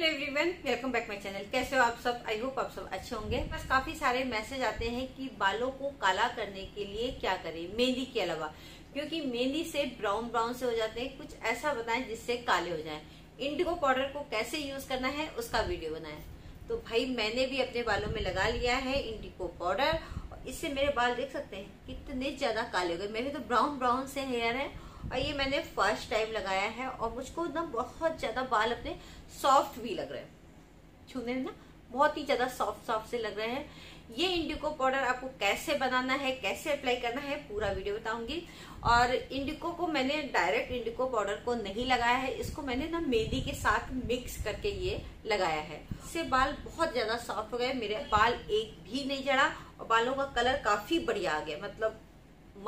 hello everyone welcome back my channel कैसे हो आप सब आई होप आप सब अच्छे होंगे बस काफी सारे मैसेज आते हैं कि बालों को काला करने के लिए क्या करें मेहंदी के अलावा क्योंकि मेहंदी से ब्राउन ब्राउन से हो जाते हैं कुछ ऐसा बताएं जिससे काले हो जाएं इंडिगो पाउडर को कैसे यूज करना है उसका वीडियो बनाए तो भाई मैंने भी अपने बालों में लगा लिया है इंडिगो पाउडर इससे मेरे बाल देख सकते हैं कितने ज्यादा काले हो गए मेरे तो ब्राउन ब्राउन से हेयर है और ये मैंने फर्स्ट टाइम लगाया है और मुझको ना बहुत ज़्यादा बाल अपने सॉफ्ट भी लग रहे हैं छूने ना बहुत ही ज़्यादा सॉफ्ट सॉफ्ट से लग रहे हैं ये इंडिको पाउडर आपको कैसे बनाना है कैसे अप्लाई करना है पूरा वीडियो बताऊंगी और इंडिको को मैंने डायरेक्ट इंडिको पाउडर को नहीं लगाया है इसको मैंने ना मेहंदी के साथ मिक्स करके ये लगाया है इससे बाल बहुत ज्यादा सॉफ्ट हो गए मेरे बाल एक भी नहीं जड़ा और बालों का कलर काफी बढ़िया आ गया मतलब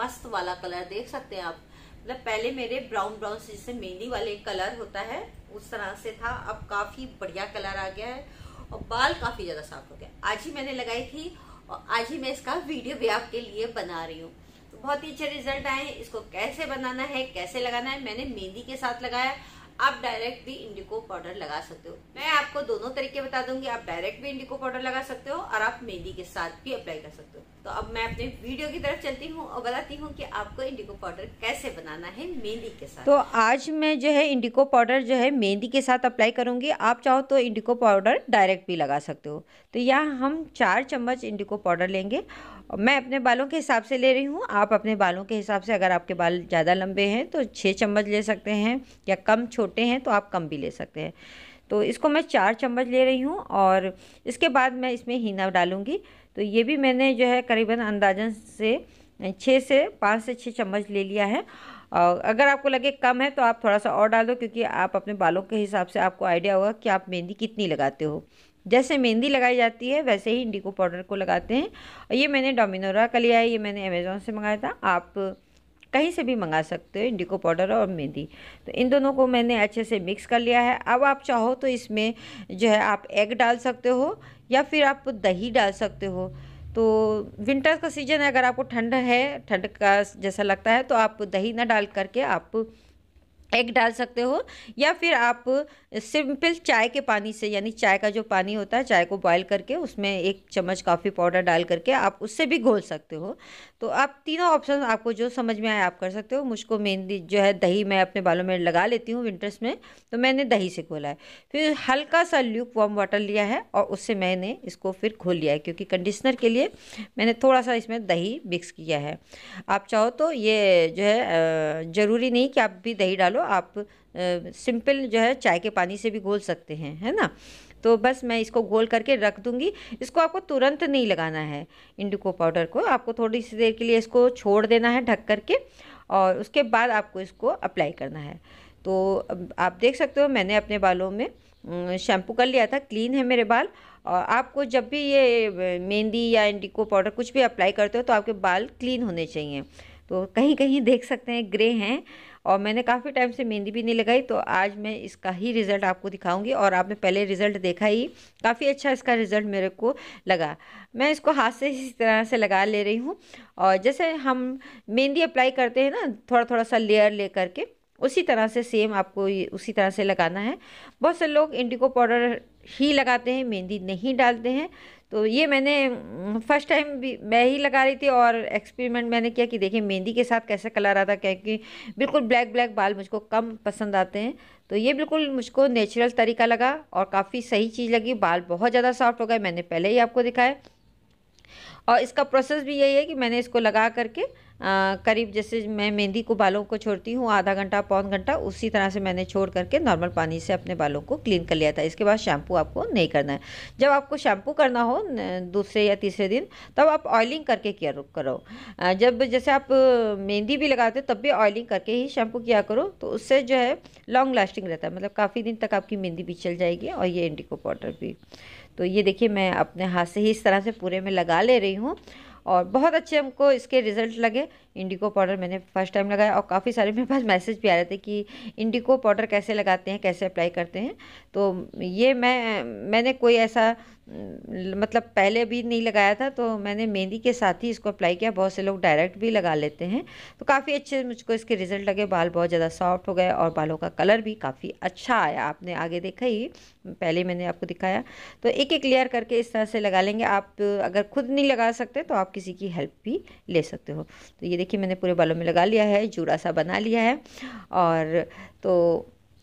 मस्त वाला कलर देख सकते हैं आप मतलब पहले मेरे ब्राउन ब्राउन जैसे मेहंदी वाले कलर होता है उस तरह से था अब काफ़ी बढ़िया कलर आ गया है और बाल काफ़ी ज़्यादा साफ हो गया आज ही मैंने लगाई थी और आज ही मैं इसका वीडियो भी आपके लिए बना रही हूँ तो बहुत ही अच्छे रिजल्ट आए इसको कैसे बनाना है कैसे लगाना है मैंने मेहंदी के साथ लगाया आप डायरेक्ट भी इंडिको पाउडर लगा सकते हो मैं आपको दोनों तरीके बता दूंगी आप डायरेक्ट भी इंडिको पाउडर लगा सकते हो और आप मेहंदी के साथ भी अप्लाई कर सकते हो तो अब मैं अपने वीडियो की तरफ चलती हूँ और बताती हूँ कि आपको इंडिको पाउडर कैसे बनाना है मेहंदी के साथ तो आज मैं जो है इंडिको पाउडर जो है मेहंदी के साथ अप्लाई करूंगी आप चाहो तो इंडिको पाउडर डायरेक्ट भी लगा सकते हो तो यहाँ हम चार चम्मच इंडिको पाउडर लेंगे मैं अपने बालों के हिसाब से ले रही हूँ आप अपने बालों के हिसाब से अगर आपके बाल ज़्यादा लंबे हैं तो छः चम्मच ले सकते हैं या कम छोटे छोटे हैं तो आप कम भी ले सकते हैं तो इसको मैं चार चम्मच ले रही हूँ और इसके बाद मैं इसमें हीना डालूँगी तो ये भी मैंने जो है करीबन अंदाजन से छः से पाँच से छः चम्मच ले लिया है और अगर आपको लगे कम है तो आप थोड़ा सा और डाल दो क्योंकि आप अपने बालों के हिसाब से आपको आइडिया होगा कि आप मेहंदी कितनी लगाते हो जैसे मेहंदी लगाई जाती है वैसे ही इंडिको पाउडर को लगाते हैं और ये मैंने डोमिनोरा का लिया है ये मैंने अमेज़ोन से मंगाया था आप कहीं से भी मंगा सकते हो इंडिको पाउडर और मेहंदी तो इन दोनों को मैंने अच्छे से मिक्स कर लिया है अब आप चाहो तो इसमें जो है आप एग डाल सकते हो या फिर आप दही डाल सकते हो तो विंटर का सीज़न है अगर आपको ठंड है ठंड का जैसा लगता है तो आप दही ना डाल करके आप एग डाल सकते हो या फिर आप सिंपल चाय के पानी से यानी चाय का जो पानी होता है चाय को बॉईल करके उसमें एक चम्मच कॉफ़ी पाउडर डाल करके आप उससे भी घोल सकते हो तो आप तीनों ऑप्शन आपको जो समझ में आए आप कर सकते हो मुझको मेहंदी जो है दही मैं अपने बालों में लगा लेती हूँ विंटर्स में तो मैंने दही से घोला है फिर हल्का सा ल्यूक वार्म वाटर लिया है और उससे मैंने इसको फिर घोल लिया है क्योंकि कंडीशनर के लिए मैंने थोड़ा सा इसमें दही मिक्स किया है आप चाहो तो ये जो है ज़रूरी नहीं कि आप भी दही डालो आप सिंपल जो है चाय के पानी से भी घोल सकते हैं है ना तो बस मैं इसको घोल करके रख दूंगी इसको आपको तुरंत नहीं लगाना है इंडिको पाउडर को आपको थोड़ी सी देर के लिए इसको छोड़ देना है ढक करके और उसके बाद आपको इसको अप्लाई करना है तो आप देख सकते हो मैंने अपने बालों में शैम्पू कर लिया था क्लीन है मेरे बाल और आपको जब भी ये मेहंदी या इंडिको पाउडर कुछ भी अप्लाई करते हो तो आपके बाल क्लीन होने चाहिए तो कहीं कहीं देख सकते हैं ग्रे हैं और मैंने काफ़ी टाइम से मेहंदी भी नहीं लगाई तो आज मैं इसका ही रिज़ल्ट आपको दिखाऊंगी और आपने पहले रिज़ल्ट देखा ही काफ़ी अच्छा इसका रिज़ल्ट मेरे को लगा मैं इसको हाथ से इसी तरह से लगा ले रही हूँ और जैसे हम मेहंदी अप्लाई करते हैं ना थोड़ा थोड़ा सा लेयर ले करके उसी तरह से सेम आपको उसी तरह से लगाना है बहुत से लोग इंडिको पाउडर ही लगाते हैं मेहंदी नहीं डालते हैं तो ये मैंने फर्स्ट टाइम हम्म, भी मैं ही लगा रही थी और एक्सपेरिमेंट मैंने किया कि देखिए मेहंदी के साथ कैसा कलर आता क्योंकि बिल्कुल ब्लैक ब्लैक बाल मुझको कम पसंद आते हैं तो ये बिल्कुल मुझको नेचुरल तरीका लगा और काफ़ी सही चीज़ लगी बाल बहुत ज़्यादा सॉफ्ट हो गए मैंने पहले ही आपको दिखाया और इसका प्रोसेस भी यही है कि मैंने इसको लगा करके करीब जैसे मैं मेहंदी को बालों को छोड़ती हूँ आधा घंटा पौन घंटा उसी तरह से मैंने छोड़ करके नॉर्मल पानी से अपने बालों को क्लीन कर लिया था इसके बाद शैम्पू आपको नहीं करना है जब आपको शैम्पू करना हो दूसरे या तीसरे दिन तब आप ऑयलिंग करके किया करो जब जैसे आप मेहंदी भी लगाते हो तब भी ऑयलिंग करके ही शैम्पू किया करो तो उससे जो है लॉन्ग लास्टिंग रहता है मतलब काफ़ी दिन तक आपकी मेहंदी भी चल जाएगी और ये इंडिको पाउडर भी तो ये देखिए मैं अपने हाथ से ही इस तरह से पूरे में लगा ले रही हूँ और बहुत अच्छे हमको इसके रिज़ल्ट लगे इंडिको पाउडर मैंने फर्स्ट टाइम लगाया और काफ़ी सारे मेरे पास मैसेज भी आ रहे थे कि इंडिको पाउडर कैसे लगाते हैं कैसे अप्लाई करते हैं तो ये मैं मैंने कोई ऐसा मतलब पहले भी नहीं लगाया था तो मैंने मेहंदी के साथ ही इसको अप्लाई किया बहुत से लोग डायरेक्ट भी लगा लेते हैं तो काफ़ी अच्छे मुझको इसके रिज़ल्ट लगे बाल बहुत ज़्यादा सॉफ्ट हो गए और बालों का कलर भी काफ़ी अच्छा आया आपने आगे देखा ही पहले मैंने आपको दिखाया तो एक एक लेयर करके इस तरह से लगा लेंगे आप अगर खुद नहीं लगा सकते तो आप किसी की हेल्प भी ले सकते हो तो ये देखिए मैंने पूरे बालों में लगा लिया है जूड़ा सा बना लिया है और तो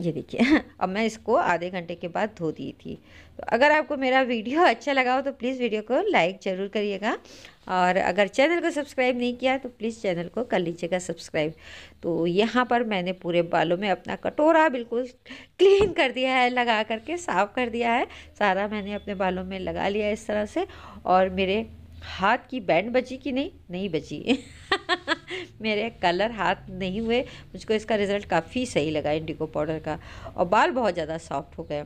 ये देखिए अब मैं इसको आधे घंटे के बाद धो दी थी तो अगर आपको मेरा वीडियो अच्छा लगा हो तो प्लीज़ वीडियो को लाइक ज़रूर करिएगा और अगर चैनल को सब्सक्राइब नहीं किया तो प्लीज़ चैनल को कर लीजिएगा सब्सक्राइब तो यहाँ पर मैंने पूरे बालों में अपना कटोरा बिल्कुल क्लीन कर दिया है लगा करके साफ़ कर दिया है सारा मैंने अपने बालों में लगा लिया इस तरह से और मेरे हाथ की बैंड बची कि नहीं नहीं बची मेरे कलर हाथ नहीं हुए मुझको इसका रिज़ल्ट काफ़ी सही लगा इंडिगो पाउडर का और बाल बहुत ज़्यादा सॉफ्ट हो गए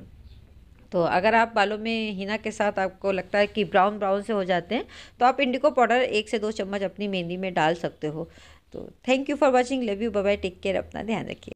तो अगर आप बालों में हिना के साथ आपको लगता है कि ब्राउन ब्राउन से हो जाते हैं तो आप इंडिगो पाउडर एक से दो चम्मच अपनी मेहंदी में डाल सकते हो तो thank you for watching love you bye take care अपना ध्यान रखिए